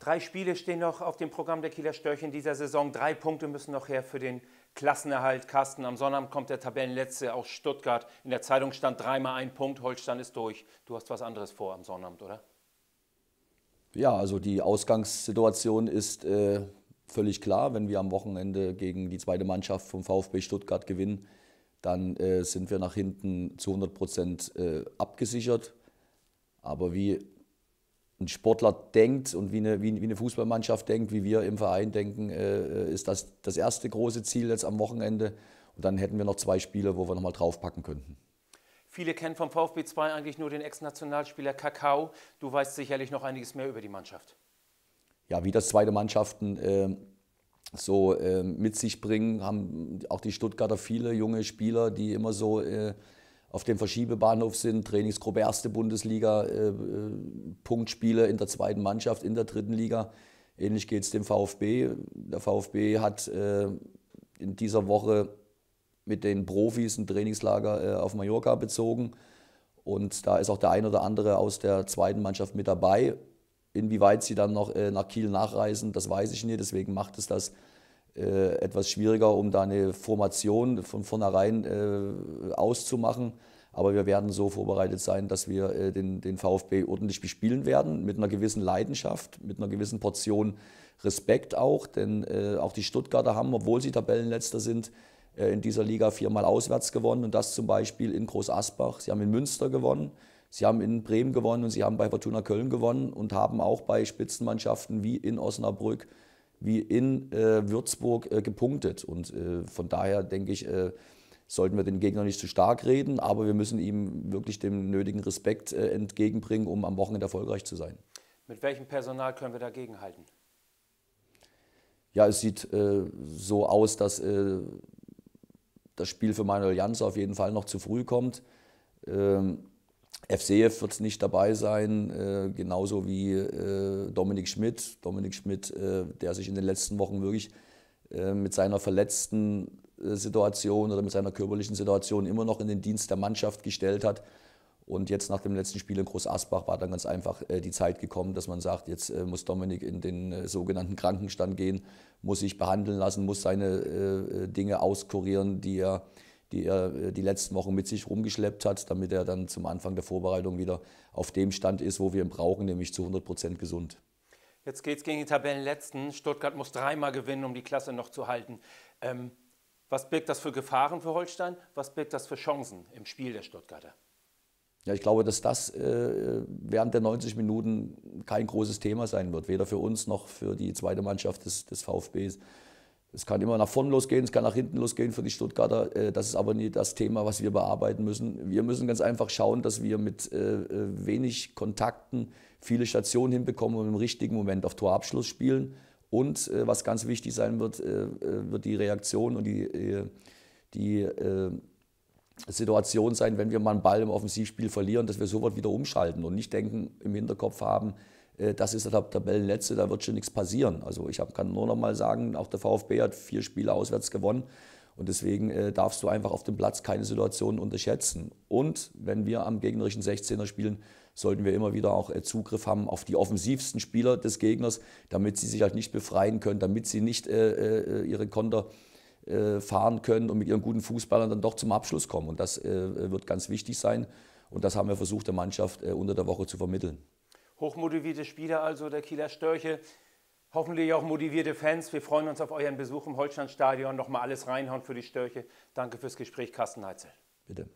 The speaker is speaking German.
Drei Spiele stehen noch auf dem Programm der Kieler Störche in dieser Saison. Drei Punkte müssen noch her für den Klassenerhalt. Carsten, am Sonnabend kommt der Tabellenletzte aus Stuttgart. In der Zeitung stand dreimal ein Punkt. Holstein ist durch. Du hast was anderes vor am Sonnabend, oder? Ja, also die Ausgangssituation ist äh, völlig klar. Wenn wir am Wochenende gegen die zweite Mannschaft vom VfB Stuttgart gewinnen, dann äh, sind wir nach hinten zu 100 Prozent äh, abgesichert. Aber wie ein Sportler denkt und wie eine, wie, eine Fußballmannschaft denkt, wie wir im Verein denken, äh, äh, ist das das erste große Ziel jetzt am Wochenende. Und dann hätten wir noch zwei Spiele, wo wir nochmal draufpacken könnten. Viele kennen vom VfB 2 eigentlich nur den Ex-Nationalspieler Kakao. Du weißt sicherlich noch einiges mehr über die Mannschaft. Ja, wie das zweite Mannschaften äh, so äh, mit sich bringen, haben auch die Stuttgarter viele junge Spieler, die immer so äh, auf dem Verschiebebahnhof sind, Trainingsgruppe erste Bundesliga, äh, äh, Punktspiele in der zweiten Mannschaft, in der dritten Liga. Ähnlich geht es dem VfB. Der VfB hat äh, in dieser Woche mit den Profis ein Trainingslager äh, auf Mallorca bezogen. Und da ist auch der ein oder andere aus der zweiten Mannschaft mit dabei. Inwieweit sie dann noch äh, nach Kiel nachreisen, das weiß ich nicht. Deswegen macht es das äh, etwas schwieriger, um da eine Formation von vornherein äh, auszumachen. Aber wir werden so vorbereitet sein, dass wir äh, den, den VfB ordentlich bespielen werden, mit einer gewissen Leidenschaft, mit einer gewissen Portion Respekt auch. Denn äh, auch die Stuttgarter haben, obwohl sie Tabellenletzter sind, äh, in dieser Liga viermal auswärts gewonnen. Und das zum Beispiel in Groß Asbach. Sie haben in Münster gewonnen, sie haben in Bremen gewonnen und sie haben bei Fortuna Köln gewonnen und haben auch bei Spitzenmannschaften wie in Osnabrück wie in äh, Würzburg äh, gepunktet. Und äh, von daher denke ich, äh, sollten wir den Gegner nicht zu stark reden, aber wir müssen ihm wirklich den nötigen Respekt äh, entgegenbringen, um am Wochenende erfolgreich zu sein. Mit welchem Personal können wir dagegen halten? Ja, es sieht äh, so aus, dass das Spiel für Manuel Jans auf jeden Fall noch zu früh kommt. Ähm, FCF wird nicht dabei sein, äh, genauso wie äh, Dominik Schmidt. Dominik Schmidt, äh, der sich in den letzten Wochen wirklich äh, mit seiner verletzten äh, Situation oder mit seiner körperlichen Situation immer noch in den Dienst der Mannschaft gestellt hat. Und jetzt nach dem letzten Spiel in Groß Asbach war dann ganz einfach äh, die Zeit gekommen, dass man sagt, jetzt muss Dominik in den sogenannten Krankenstand gehen, muss sich behandeln lassen, muss seine Dinge auskurieren, die er die er äh, die letzten Wochen mit sich rumgeschleppt hat, damit er dann zum Anfang der Vorbereitung wieder auf dem Stand ist, wo wir ihn brauchen, nämlich zu 100 Prozent gesund. Jetzt geht es gegen die Tabellenletzten. Stuttgart muss dreimal gewinnen, um die Klasse noch zu halten. Ähm, was birgt das für Gefahren für Holstein? Was birgt das für Chancen im Spiel der Stuttgarter? Ja, ich glaube, dass das äh, während der 90 Minuten kein großes Thema sein wird, weder für uns noch für die zweite Mannschaft des, des VfBs. Es kann immer nach vorne losgehen, es kann nach hinten losgehen für die Stuttgarter. Äh, das ist aber nie das Thema, was wir bearbeiten müssen. Wir müssen ganz einfach schauen, dass wir mit äh, äh, wenig Kontakten viele Stationen hinbekommen und im richtigen Moment auf Torabschluss spielen. Und was ganz wichtig sein wird, wird die Reaktion und die, die Situation sein, wenn wir mal einen Ball im Offensivspiel verlieren, dass wir sofort wieder umschalten und nicht denken, im Hinterkopf haben, äh, das ist der Tabellenletzte, da wird schon nichts passieren. Also ich hab, kann nur noch mal sagen, auch der VfB hat vier Spiele auswärts gewonnen. Und deswegen äh, darfst du einfach auf dem Platz keine Situation unterschätzen. Und wenn wir am gegnerischen 16er spielen, sollten wir immer wieder auch äh, Zugriff haben auf die offensivsten Spieler des Gegners, damit sie sich halt nicht befreien können, damit sie nicht äh, äh ihre Konter äh, fahren können und mit ihren guten Fußballern dann doch zum Abschluss kommen. Und das wird ganz wichtig sein. Und das haben wir versucht, der Mannschaft unter der Woche zu vermitteln. Hochmotivierte Spieler also der Kieler Störche. Hoffentlich auch motivierte Fans. Wir freuen uns auf euren Besuch im Holsteinstadion. Nochmal alles reinhauen für die Störche. Danke fürs Gespräch, Carsten Heitzel. Bitte.